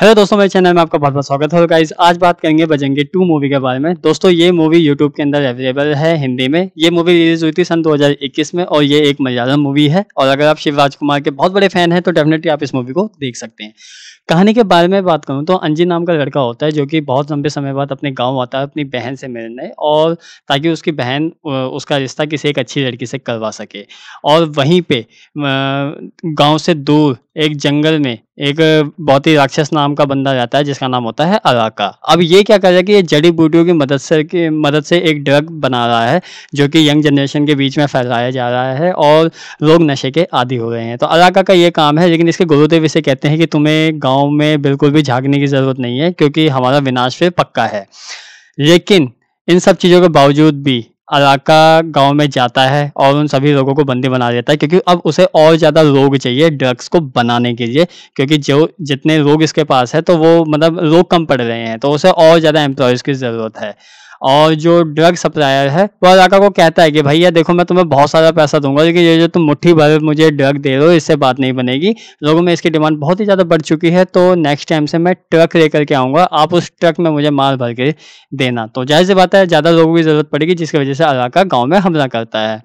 hello दोस्तों मेरे channel में आपका बहुत बहुत स्वागत है तो गाइज आज बात करेंगे बजेंगे टू मूवी के बारे में दोस्तों ये मूवी यूट्यूब के अंदर अवेलेबल है हिंदी में ये मूवी रिलीज हुई थी सन 2021 में और ये एक मलयालम मूवी है और अगर आप शिवराज कुमार के बहुत बड़े फैन हैं तो डेफिनेटली आप इस मूवी को देख सकते हैं कहानी के बारे में बात करूँ तो अंजी नाम का लड़का होता है जो कि बहुत लंबे समय बाद अपने गाँव आता है अपनी बहन से मिलने और ताकि उसकी बहन उसका रिश्ता किसी एक अच्छी लड़की से करवा सके और वहीं पर गाँव से दूर एक जंगल में एक बहुत ही राक्षस नाम का बंदा रहता है जिसका नाम होता है अराका अब ये क्या कर रहा है कि ये जड़ी बूटियों की मदद से की मदद से एक ड्रग बना रहा है जो कि यंग जनरेशन के बीच में फैलाया जा रहा है और लोग नशे के आदि हो रहे हैं तो अराका का ये काम है लेकिन इसके गुरुदेव इसे कहते हैं कि तुम्हें गाँव में बिल्कुल भी झाँकने की ज़रूरत नहीं है क्योंकि हमारा विनाश फिर पक्का है लेकिन इन सब चीज़ों के बावजूद भी अलाका गांव में जाता है और उन सभी लोगों को बंदी बना देता है क्योंकि अब उसे और ज़्यादा लोग चाहिए ड्रग्स को बनाने के लिए क्योंकि जो जितने लोग इसके पास है तो वो मतलब लोग कम पड़ रहे हैं तो उसे और ज़्यादा एम्प्लॉयज़ की ज़रूरत है और जो ड्रग सप्लायर है वो अलाका को कहता है कि भैया देखो मैं तुम्हें बहुत सारा पैसा दूंगा लेकिन ये जो तुम मुट्ठी भर मुझे ड्रग दे रहे हो इससे बात नहीं बनेगी लोगों में इसकी डिमांड बहुत ही ज़्यादा बढ़ चुकी है तो नेक्स्ट टाइम से मैं ट्रक लेकर के आऊँगा आप उस ट्रक में मुझे माल भर के देना तो जाहिर सी बात है ज़्यादा लोगों की ज़रूरत पड़ेगी जिसकी वजह से अलाका गाँव में हमला करता है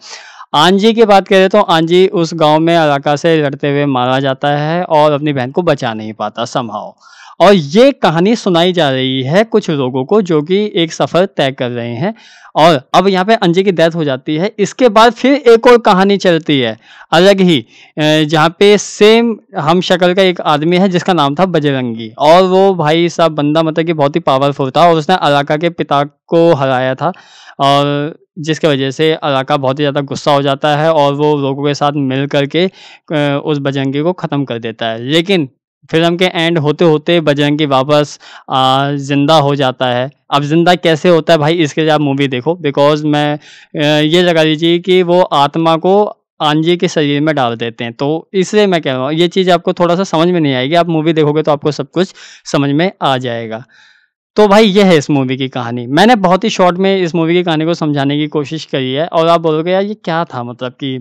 आंजी की बात करें तो आंजी उस गांव में अलाका से लड़ते हुए मारा जाता है और अपनी बहन को बचा नहीं पाता संभाव और ये कहानी सुनाई जा रही है कुछ लोगों को जो कि एक सफ़र तय कर रहे हैं और अब यहाँ पे अंजे की डेथ हो जाती है इसके बाद फिर एक और कहानी चलती है अलग ही जहाँ पे सेम हम शक्ल का एक आदमी है जिसका नाम था बजरंगी और वो भाई साहब बंदा मतलब कि बहुत ही पावरफुल था और उसने अलाका के पिता को हराया था और जिसके वजह से अलाका बहुत ही ज़्यादा गुस्सा हो जाता है और वो लोगों के साथ मिल करके उस बजरंगी को ख़त्म कर देता है लेकिन फिल्म के एंड होते होते बजरंगी वापस ज़िंदा हो जाता है अब ज़िंदा कैसे होता है भाई इसके लिए आप मूवी देखो बिकॉज मैं ये लगा लीजिए कि वो आत्मा को आंजी के शरीर में डाल देते हैं तो इसलिए मैं कह रहा हूँ ये चीज़ आपको थोड़ा सा समझ में नहीं आएगी आप मूवी देखोगे तो आपको सब कुछ समझ में आ जाएगा तो भाई ये है इस मूवी की कहानी मैंने बहुत ही शॉर्ट में इस मूवी की कहानी को समझाने की कोशिश करी है और आप बोलोगे यार ये क्या था मतलब कि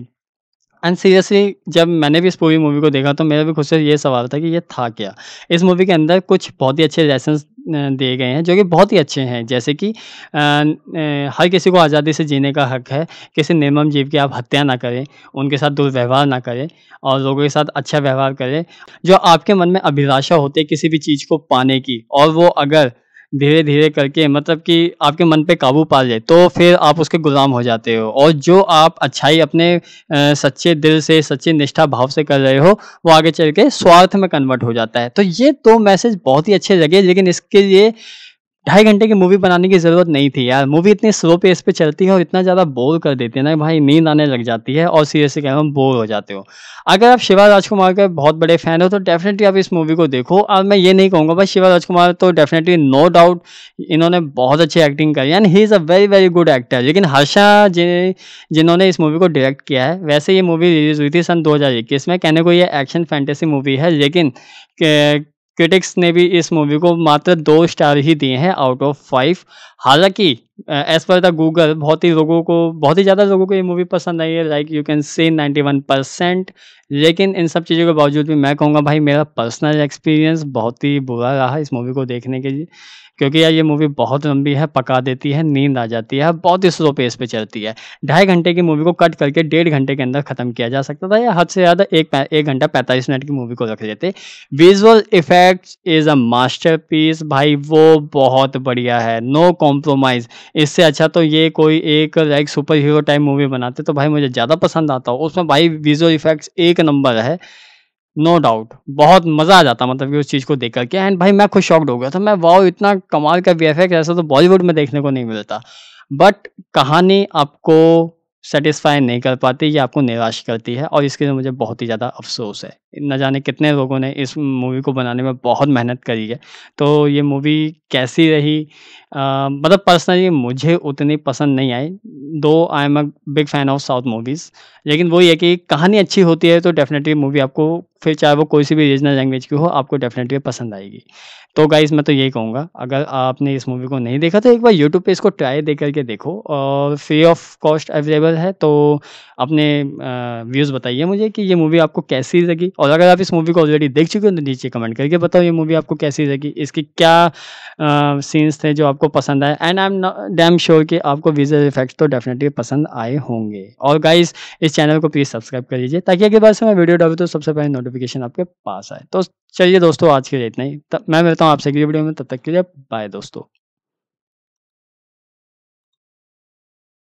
एंड सीरियसली जब मैंने भी इस पूरी मूवी को देखा तो मेरा भी खुद से ये सवाल था कि ये था क्या इस मूवी के अंदर कुछ बहुत ही अच्छे लेसन्स दिए गए हैं जो कि बहुत ही अच्छे हैं जैसे कि हर किसी को आज़ादी से जीने का हक है किसी निर्मम जीव की आप हत्या ना करें उनके साथ दुर्व्यवहार ना करें और लोगों के साथ अच्छा व्यवहार करें जो आपके मन में अभिलाषा होती है किसी भी चीज़ को पाने की और वो अगर धीरे धीरे करके मतलब कि आपके मन पे काबू पा जाए तो फिर आप उसके गुलाम हो जाते हो और जो आप अच्छाई अपने सच्चे दिल से सच्चे निष्ठा भाव से कर रहे हो वो आगे चल के स्वार्थ में कन्वर्ट हो जाता है तो ये दो मैसेज बहुत ही अच्छे लगे लेकिन इसके लिए ढाई घंटे की मूवी बनाने की ज़रूरत नहीं थी यार मूवी इतनी स्लो पेस पे चलती है और इतना ज़्यादा बोर कर देती है ना भाई नींद आने लग जाती है और सीरियसली कह बोर हो जाते हो अगर आप शिवा राजकुमार के बहुत बड़े फैन हो तो डेफिनेटली आप इस मूवी को देखो और मैं ये नहीं कहूँगा भाई शिवा राजकुमार तो डेफिनेटली नो डाउट इन्होंने बहुत अच्छी एक्टिंग करी and he is a very very good actor लेकिन हर्षा जिन जिन्होंने इस मूवी को डायरेक्ट किया है वैसे ये मूवी रिलीज़ हुई थी सन दो में कहने को ये एक्शन फैंटेसी मूवी है लेकिन क्रिटिक्स ने भी इस मूवी को मात्र दो स्टार ही दिए हैं आउट ऑफ फाइव हालांकि एज पर द गूगल बहुत ही लोगों को बहुत ही ज़्यादा लोगों को ये मूवी पसंद आई है like you can say 91 percent लेकिन इन सब चीज़ों के बावजूद भी मैं कहूँगा भाई मेरा पर्सनल एक्सपीरियंस बहुत ही बुरा रहा इस मूवी को देखने के लिए क्योंकि यार ये मूवी बहुत लंबी है पका देती है नींद आ जाती है बहुत ही स्लो पेस पे चलती है ढाई घंटे की मूवी को कट करके डेढ़ घंटे के अंदर ख़त्म किया जा सकता था या हद से ज़्यादा एक एक घंटा पैंतालीस मिनट की मूवी को रख देते visual effects is a master भाई वो बहुत बढ़िया है नो कॉम्प्रोमाइज़ इससे अच्छा तो ये कोई एक like superhero type movie बनाते तो भाई मुझे ज़्यादा पसंद आता हो उसमें भाई विजुअल इफेक्ट्स एक नंबर है नो no डाउट बहुत मज़ा आ जाता मतलब कि उस चीज़ को देख करके एंड भाई मैं खुद शॉक्ड हो गया था मैं वाओ इतना कमाल का वी ऐसा तो बॉलीवुड में देखने को नहीं मिलता बट कहानी आपको सेटिस्फाई नहीं कर पाती ये आपको निराश करती है और इसके लिए मुझे बहुत ही ज़्यादा अफसोस है न जाने कितने लोगों ने इस मूवी को बनाने में बहुत मेहनत करी है तो ये मूवी कैसी रही आ, मतलब पर्सनली मुझे उतनी पसंद नहीं आई though I am a big fan of south movies लेकिन वही है कि कहानी अच्छी होती है तो डेफिनेटली मूवी आपको फिर चाहे वो कोई सी भी रीजनल लैंग्वेज की हो आपको डेफिनेटली पसंद आएगी तो गाइज मैं तो यही कहूँगा अगर आपने इस मूवी को नहीं देखा तो एक बार यूट्यूब पर इसको ट्राई दे करके देखो और फ्री ऑफ कॉस्ट अवेलेबल है तो अपने व्यूज़ बताइए मुझे कि ये मूवी आपको कैसी लगी और अगर आप इस मूवी को ऑलरेडी देख चुके हो तो नीचे कमेंट करके बताओ ये मूवी आपको कैसी लगी इसके क्या सीन्स थे जो आपको पसंद आए and I am damn sure कि आपको विजुअल इफेक्ट्स तो डेफिनेटली पसंद आए होंगे और गाइज इस चैनल को प्लीज़ सब्सक्राइब कर लीजिए ताकि अगर बार से मैं वीडियो डालू तो सबसे पहले नोटिफिकेशन आपके पास आए तो चलिए दोस्तों आज के लिए इतना ही मैं मिलता हूँ आपसे अगली वीडियो में तब तक के लिए बाय दोस्तों